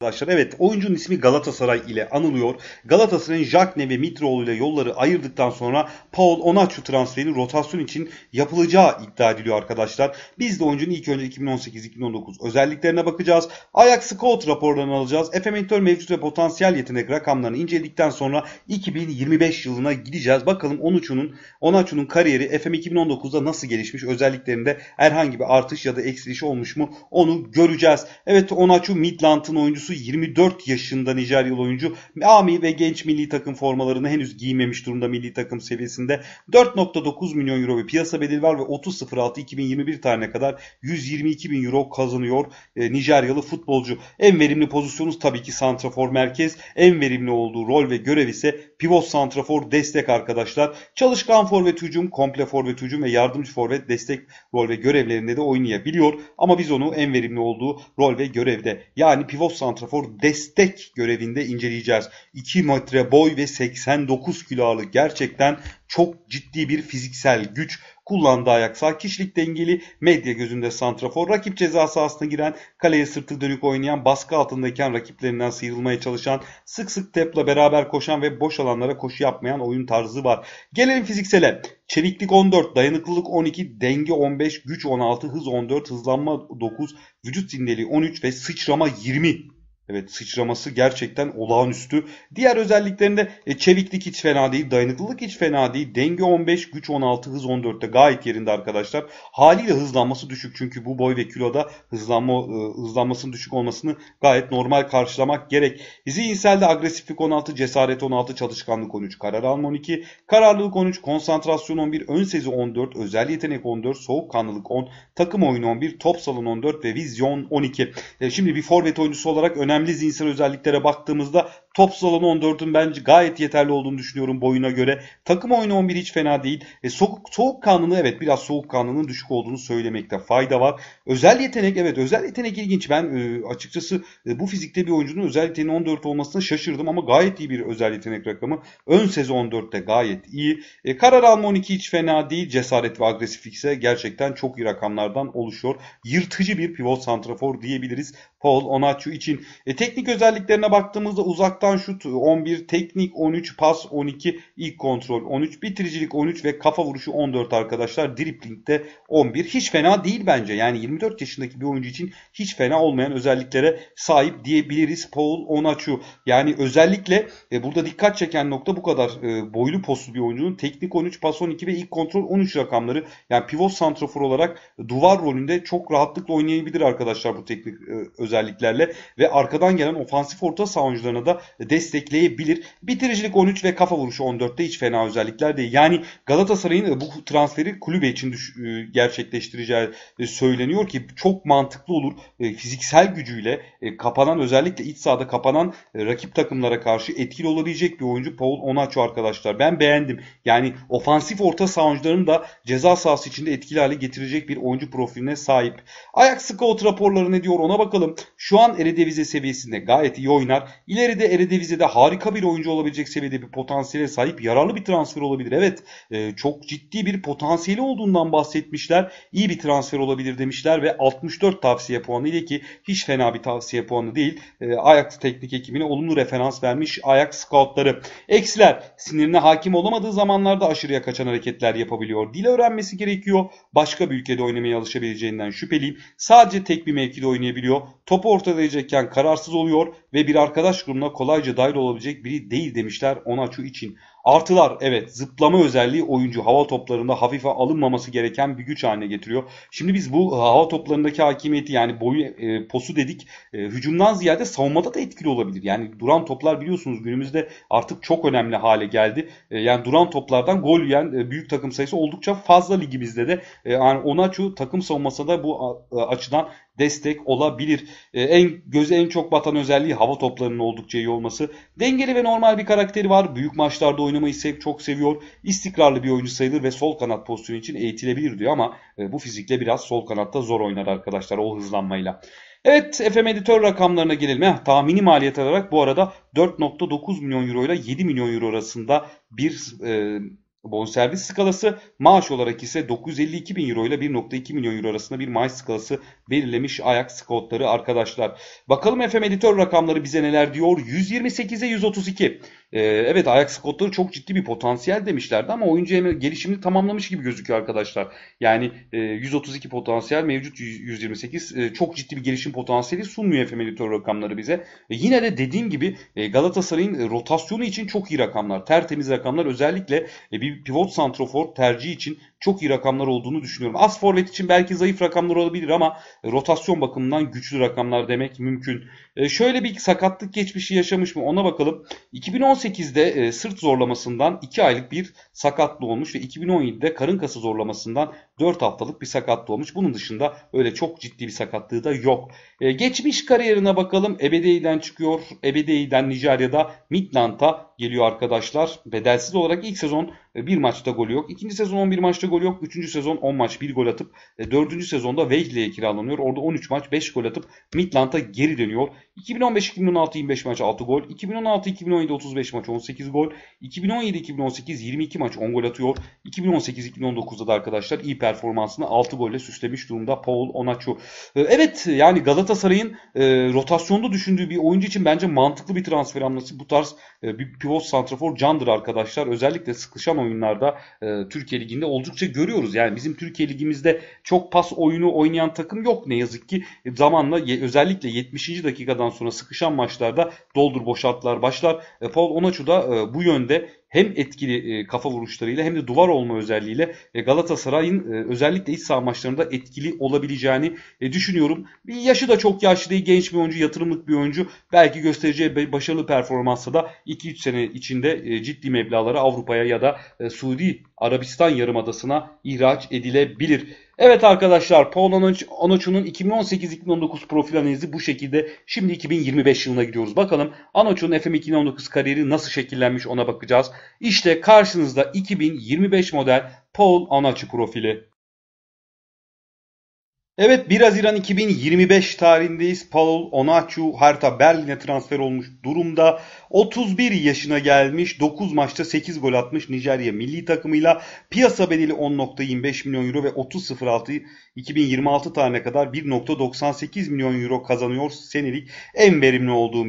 Arkadaşlar evet oyuncunun ismi Galatasaray ile anılıyor. Galatasaray'ın Jakne ve Mitroğlu ile yolları ayırdıktan sonra Paul Onaçu transferinin rotasyon için yapılacağı iddia ediliyor arkadaşlar. Biz de oyuncunun ilk önce 2018-2019 özelliklerine bakacağız. Ajax Scout raporlarını alacağız. FM Editör mevcut ve potansiyel yetenek rakamlarını inceledikten sonra 2025 yılına gideceğiz. Bakalım Onaçu'nun Onaçu'nun kariyeri FM 2019'da nasıl gelişmiş? Özelliklerinde herhangi bir artış ya da eksiliş olmuş mu? Onu göreceğiz. Evet Onaçu Midland'ın oyuncusu oyuncusu 24 yaşında Nijeryalı oyuncu Ami ve genç milli takım formalarını henüz giymemiş durumda milli takım seviyesinde. 4.9 milyon euro bir piyasa bedeli var ve 30.06.2021 tarihine kadar 122 bin euro kazanıyor e, Nijeryalı futbolcu. En verimli pozisyonuz tabii ki santrafor merkez. En verimli olduğu rol ve görev ise pivot santrafor destek arkadaşlar. Çalışkan forvet hücum, komple forvet hücum ve yardımcı forvet destek rol ve görevlerinde de oynayabiliyor. Ama biz onu en verimli olduğu rol ve görevde yani pivot santrafor destek görevinde inceleyeceğiz. 2 metre boy ve 89 kilo ağırlık gerçekten çok ciddi bir fiziksel güç kullandığı ayak kişilik dengeli medya gözünde santrafor rakip ceza sahasına giren kaleye sırtı dönük oynayan baskı altındayken rakiplerinden sıyrılmaya çalışan sık sık tepla beraber koşan ve boş alanlara koşu yapmayan oyun tarzı var. Gelelim fiziksele. Çeviklik 14, dayanıklılık 12, denge 15, güç 16, hız 14, hızlanma 9, vücut zindeliği 13 ve sıçrama 20. Evet sıçraması gerçekten olağanüstü. Diğer özelliklerinde e, çeviklik hiç fena değil, dayanıklılık hiç fena değil. Denge 15, güç 16, hız 14 de gayet yerinde arkadaşlar. Haliyle hızlanması düşük çünkü bu boy ve kiloda hızlanma e, hızlanmasının düşük olmasını gayet normal karşılamak gerek. Zihinselde agresiflik 16, cesaret 16, çalışkanlık 13, karar alma 12, kararlılık 13, konsantrasyon 11, ön sezi 14, özel yetenek 14, soğukkanlılık 10, takım oyunu 11, top salon 14 ve vizyon 12. E, şimdi bir forvet oyuncusu olarak önemli önemli zihinsel özelliklere baktığımızda Top sıralama 14'ün bence gayet yeterli olduğunu düşünüyorum boyuna göre. Takım oyunu 11 hiç fena değil. E, soğuk, soğuk kanlılığı evet biraz soğuk kanlı'nın düşük olduğunu söylemekte fayda var. Özel yetenek evet özel yetenek ilginç. Ben e, açıkçası e, bu fizikte bir oyuncunun özel yeteneği 14 olmasına şaşırdım ama gayet iyi bir özel yetenek rakamı. Ön sezon 14'te gayet iyi. E, karar alma 12 hiç fena değil. Cesaret ve agresif ise gerçekten çok iyi rakamlardan oluşuyor. Yırtıcı bir pivot santrafor diyebiliriz Paul Onaçu için. E, teknik özelliklerine baktığımızda uzaktan uzaktan şut 11, teknik 13, pas 12, ilk kontrol 13, bitiricilik 13 ve kafa vuruşu 14 arkadaşlar. Dripling'de 11. Hiç fena değil bence. Yani 24 yaşındaki bir oyuncu için hiç fena olmayan özelliklere sahip diyebiliriz Paul Onaçu. Yani özellikle e, burada dikkat çeken nokta bu kadar e, boylu poslu bir oyuncunun teknik 13, pas 12 ve ilk kontrol 13 rakamları. Yani pivot santrafor olarak duvar rolünde çok rahatlıkla oynayabilir arkadaşlar bu teknik e, özelliklerle ve arkadan gelen ofansif orta saha oyuncularına da destekleyebilir. Bitiricilik 13 ve kafa vuruşu 14'te hiç fena özellikler değil. Yani Galatasaray'ın bu transferi kulübe için e, gerçekleştireceği e, söyleniyor ki çok mantıklı olur. E, fiziksel gücüyle kapanan özellikle iç sahada kapanan rakip takımlara karşı etkili olabilecek bir oyuncu Paul Onaço arkadaşlar. Ben beğendim. Yani ofansif orta saha da ceza sahası içinde etkili hale getirecek bir oyuncu profiline sahip. Ajax scout raporları ne diyor ona bakalım. Şu an Eredivisie seviyesinde gayet iyi oynar. İleride Eredivisie Elde Deviz'e de harika bir oyuncu olabilecek seviyede bir potansiyele sahip yararlı bir transfer olabilir. Evet e, çok ciddi bir potansiyeli olduğundan bahsetmişler. İyi bir transfer olabilir demişler ve 64 tavsiye puanı ile ki hiç fena bir tavsiye puanı değil. E, Ajax teknik ekibine olumlu referans vermiş Ajax scoutları. Eksiler sinirine hakim olamadığı zamanlarda aşırıya kaçan hareketler yapabiliyor. Dil öğrenmesi gerekiyor. Başka bir ülkede oynamaya alışabileceğinden şüpheliyim. Sadece tek bir mevkide oynayabiliyor. Topu ortalayacakken kararsız oluyor ve bir arkadaş grubuna kolayca dahil olabilecek biri değil demişler Onaçu için. Artılar evet zıplama özelliği oyuncu hava toplarında hafife alınmaması gereken bir güç haline getiriyor. Şimdi biz bu hava toplarındaki hakimiyeti yani boyu e, posu dedik e, hücumdan ziyade savunmada da etkili olabilir. Yani duran toplar biliyorsunuz günümüzde artık çok önemli hale geldi. E, yani duran toplardan gol yiyen e, büyük takım sayısı oldukça fazla ligimizde de. E, yani Onaçu takım savunmasında bu e, açıdan destek olabilir. E, en göze en çok batan özelliği hava toplarının oldukça iyi olması. Dengeli ve normal bir karakteri var. Büyük maçlarda oynamayı sev, çok seviyor. İstikrarlı bir oyuncu sayılır ve sol kanat pozisyonu için eğitilebilir diyor ama e, bu fizikle biraz sol kanatta zor oynar arkadaşlar o hızlanmayla. Evet FM editör rakamlarına gelelim. Heh, tahmini maliyet olarak bu arada 4.9 milyon euro ile 7 milyon euro arasında bir e, Bonservis skalası maaş olarak ise 952 bin euro ile 1.2 milyon euro arasında bir maaş skalası belirlemiş Ajax scoutları arkadaşlar. Bakalım FM editör rakamları bize neler diyor. 128'e 132. Ee, evet Ajax Scott'ları çok ciddi bir potansiyel demişlerdi ama oyuncu gelişimini tamamlamış gibi gözüküyor arkadaşlar. Yani 132 e, potansiyel mevcut 128 e, çok ciddi bir gelişim potansiyeli sunmuyor efemelitör rakamları bize. E, yine de dediğim gibi Galatasaray'ın rotasyonu için çok iyi rakamlar. Tertemiz rakamlar özellikle bir pivot santrofor tercihi için çok iyi rakamlar olduğunu düşünüyorum. As forvet için belki zayıf rakamlar olabilir ama rotasyon bakımından güçlü rakamlar demek mümkün. şöyle bir sakatlık geçmişi yaşamış mı ona bakalım. 2018 2018'de e, sırt zorlamasından 2 aylık bir sakatlı olmuş ve 2017'de karın kası zorlamasından 4 haftalık bir sakatlı olmuş. Bunun dışında öyle çok ciddi bir sakatlığı da yok. E, geçmiş kariyerine bakalım. Ebedey'den çıkıyor. Ebedey'den Nijerya'da Midland'a geliyor arkadaşlar. Bedelsiz olarak ilk sezon e, bir maçta golü yok. İkinci sezon 11 maçta golü yok. Üçüncü sezon 10 maç 1 gol atıp dördüncü sezonda Vejle'ye kiralanıyor. Orada 13 maç 5 gol atıp Midland'a geri dönüyor. 2015-2016 25 maç 6 gol. 2016-2017 35 15 maç 18 gol. 2017-2018 22 maç 10 gol atıyor. 2018-2019'da da arkadaşlar iyi performansını 6 golle süslemiş durumda Paul Onaçu. Ee, evet yani Galatasaray'ın e, rotasyonda düşündüğü bir oyuncu için bence mantıklı bir transfer hamlesi. Bu tarz e, bir pivot santrafor candır arkadaşlar. Özellikle sıkışan oyunlarda e, Türkiye Ligi'nde oldukça görüyoruz. Yani bizim Türkiye Ligimizde çok pas oyunu oynayan takım yok ne yazık ki. Zamanla özellikle 70. dakikadan sonra sıkışan maçlarda doldur boşaltlar başlar. Paul Onaçu da e, bu yönde hem etkili e, kafa vuruşlarıyla hem de duvar olma özelliğiyle e, Galatasaray'ın e, özellikle iç saha maçlarında etkili olabileceğini e, düşünüyorum. Bir yaşı da çok yaşlı değil, genç bir oyuncu, yatırımlık bir oyuncu. Belki göstereceği başarılı performansla da 2-3 sene içinde ciddi meblağları Avrupa'ya ya da e, Suudi Arabistan yarımadasına ihraç edilebilir. Evet arkadaşlar Paul Anoçu'nun 2018-2019 profil analizi bu şekilde. Şimdi 2025 yılına gidiyoruz. Bakalım Anoçu'nun FM 2019 kariyeri nasıl şekillenmiş ona bakacağız. İşte karşınızda 2025 model Paul anaçı profili. Evet 1 Haziran 2025 tarihindeyiz. Paul Onaçu Hertha Berlin'e transfer olmuş durumda. 31 yaşına gelmiş. 9 maçta 8 gol atmış Nijerya milli takımıyla. Piyasa bedeli 10.25 milyon euro ve 30.06 2026 tarihine kadar 1.98 milyon euro kazanıyor senelik. En verimli olduğum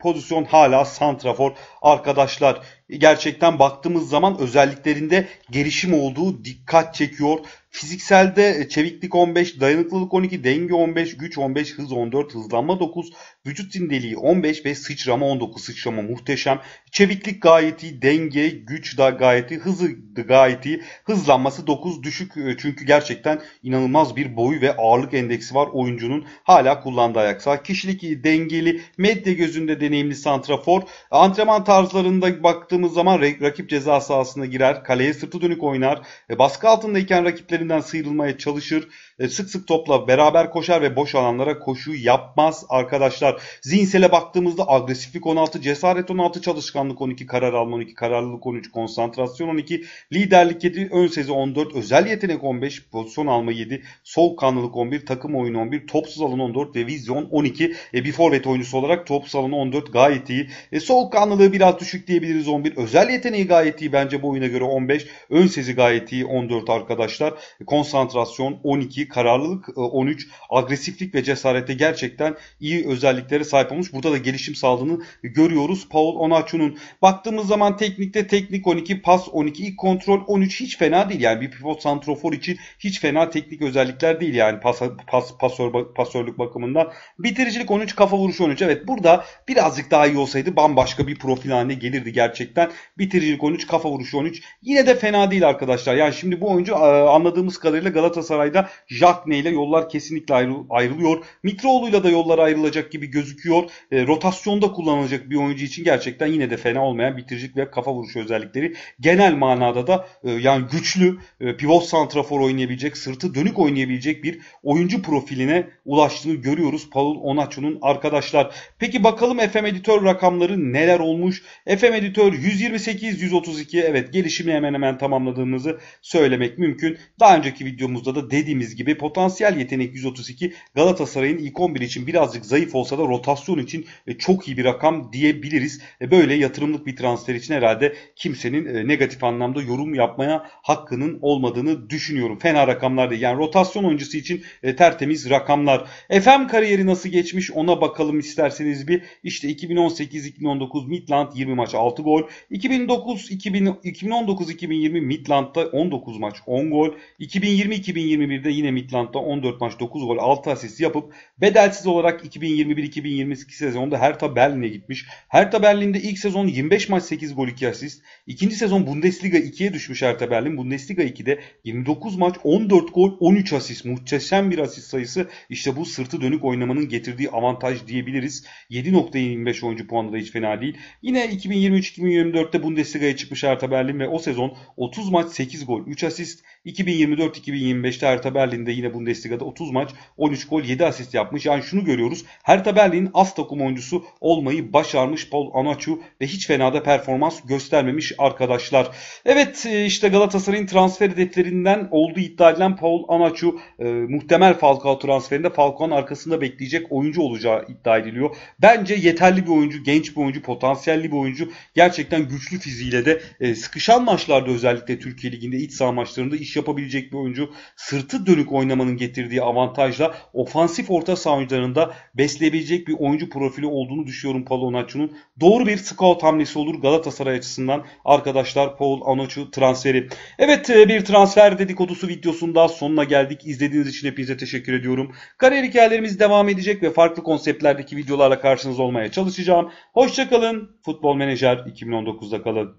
pozisyon hala santrafor. Arkadaşlar gerçekten baktığımız zaman özelliklerinde gelişim olduğu dikkat çekiyor. Fizikselde e, çeviklik 15, dayanıklılık 12, denge 15, güç 15, hız 14, hızlanma 9, vücut dindeliği 15 ve sıçrama 19. Sıçrama muhteşem. Çeviklik gayet iyi, denge, güç de gayet iyi, hızı da gayet iyi. Hızlanması 9 düşük e, çünkü gerçekten inanılmaz bir boyu ve ağırlık endeksi var oyuncunun hala kullandığı ayak sağ. Kişilik dengeli, medya gözünde deneyimli santrafor. Antrenman tarzlarında baktığım baktığımız zaman rakip ceza sahasına girer, kaleye sırtı dönük oynar, e, baskı altındayken rakiplerinden sıyrılmaya çalışır, e, sık sık topla beraber koşar ve boş alanlara koşu yapmaz arkadaşlar. Zihinsele baktığımızda agresiflik 16, cesaret 16, çalışkanlık 12, karar alma 12, kararlılık 13, konsantrasyon 12, liderlik 7, ön sezi 14, özel yetenek 15, pozisyon alma 7, soğukkanlılık 11, takım oyunu 11, topsuz alan 14 ve vizyon 12. E, bir forvet oyuncusu olarak topsuz alan 14 gayet iyi. E, soğukkanlılığı biraz düşük diyebiliriz 11 bir özel yeteneği gayet iyi bence bu oyuna göre 15. Ön sezi gayet iyi 14 arkadaşlar. Konsantrasyon 12, kararlılık 13, e, agresiflik ve cesarete gerçekten iyi özelliklere sahip olmuş. Burada da gelişim sağlığını görüyoruz. Paul Onaçu'nun baktığımız zaman teknikte teknik 12, pas 12, ilk kontrol 13 hiç fena değil. Yani bir pivot santrofor için hiç fena teknik özellikler değil yani pas, pas pasör, pasörlük bakımından. Bitiricilik 13, kafa vuruşu 13. Evet burada birazcık daha iyi olsaydı bambaşka bir profil haline gelirdi gerçekten gerçekten. Bitiricilik 13, kafa vuruşu 13. Yine de fena değil arkadaşlar. Yani şimdi bu oyuncu e, anladığımız kadarıyla Galatasaray'da Jakne ile yollar kesinlikle ayrılıyor. Mitroğlu'yla da yollar ayrılacak gibi gözüküyor. E, rotasyonda kullanılacak bir oyuncu için gerçekten yine de fena olmayan bitiricilik ve kafa vuruşu özellikleri genel manada da e, yani güçlü pivot santrafor oynayabilecek, sırtı dönük oynayabilecek bir oyuncu profiline ulaştığını görüyoruz Paul Onaçu'nun arkadaşlar. Peki bakalım FM Editör rakamları neler olmuş? FM Editör 128, 132 evet gelişimi hemen hemen tamamladığımızı söylemek mümkün. Daha önceki videomuzda da dediğimiz gibi potansiyel yetenek 132 Galatasaray'ın ilk 11 için birazcık zayıf olsa da rotasyon için e, çok iyi bir rakam diyebiliriz. E, böyle yatırımlık bir transfer için herhalde kimsenin e, negatif anlamda yorum yapmaya hakkının olmadığını düşünüyorum. Fena rakamlar değil. Yani rotasyon oyuncusu için tertemiz rakamlar. FM kariyeri nasıl geçmiş ona bakalım isterseniz bir. İşte 2018-2019 Midland 20 maç 6 gol. 2009 2019 2020 Midland'da 19 maç 10 gol. 2020 2021'de yine Midland'da 14 maç 9 gol 6 asist yapıp bedelsiz olarak 2021-2022 sezonda Hertha Berlin'e gitmiş. Hertha Berlin'de ilk sezon 25 maç 8 gol 2 asist. İkinci sezon Bundesliga 2'ye düşmüş Hertha Berlin. Bundesliga 2'de 29 maç 14 gol 13 asist. Muhteşem bir asist sayısı. İşte bu sırtı dönük oynamanın getirdiği avantaj diyebiliriz. 7.25 oyuncu puanı da hiç fena değil. Yine 2023-2024 2024'te Bundesliga'ya çıkmış Hertha Berlin ve o sezon 30 maç 8 gol 3 asist. 2024-2025'te Hertha Berlin'de yine Bundesliga'da 30 maç 13 gol 7 asist yapmış. Yani şunu görüyoruz. Hertha Berlin'in az takım oyuncusu olmayı başarmış Paul Anaçu ve hiç fena da performans göstermemiş arkadaşlar. Evet e, işte Galatasaray'ın transfer hedeflerinden olduğu iddia edilen Paul Anaçu e, muhtemel Falcao transferinde Falcao'nun arkasında bekleyecek oyuncu olacağı iddia ediliyor. Bence yeterli bir oyuncu, genç bir oyuncu, potansiyelli bir oyuncu. Gerçekten gerçekten güçlü fiziğiyle de e, sıkışan maçlarda özellikle Türkiye Ligi'nde iç saha maçlarında iş yapabilecek bir oyuncu sırtı dönük oynamanın getirdiği avantajla ofansif orta saha oyuncularında besleyebilecek bir oyuncu profili olduğunu düşünüyorum Paul Onaçu'nun. Doğru bir scout hamlesi olur Galatasaray açısından arkadaşlar Paul Onaçu transferi. Evet e, bir transfer dedikodusu videosunda sonuna geldik. İzlediğiniz için hepinize teşekkür ediyorum. Kariyer hikayelerimiz devam edecek ve farklı konseptlerdeki videolarla karşınızda olmaya çalışacağım. Hoşçakalın. Futbol Menajer 2010 %19'da kalan